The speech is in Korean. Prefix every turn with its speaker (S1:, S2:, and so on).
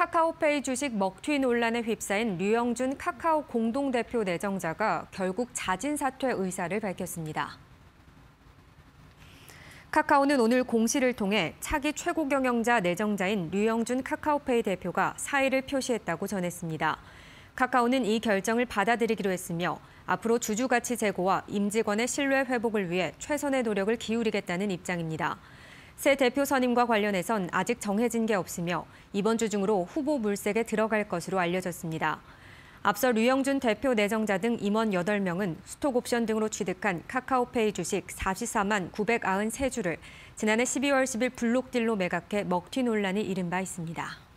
S1: 카카오페이 주식 먹튀 논란에 휩싸인 류영준 카카오 공동대표 내정자가 결국 자진 사퇴 의사를 밝혔습니다. 카카오는 오늘 공시를 통해 차기 최고 경영자 내정자인 류영준 카카오페이 대표가 사의를 표시했다고 전했습니다. 카카오는 이 결정을 받아들이기로 했으며 앞으로 주주 가치 제고와 임직원의 신뢰 회복을 위해 최선의 노력을 기울이겠다는 입장입니다. 새 대표 선임과 관련해선 아직 정해진 게 없으며 이번 주 중으로 후보 물색에 들어갈 것으로 알려졌습니다. 앞서 류영준 대표 내정자 등 임원 8명은 스톡옵션 등으로 취득한 카카오페이 주식 44만 993주를 지난해 12월 10일 블록딜로 매각해 먹튀 논란이 이른 바 있습니다.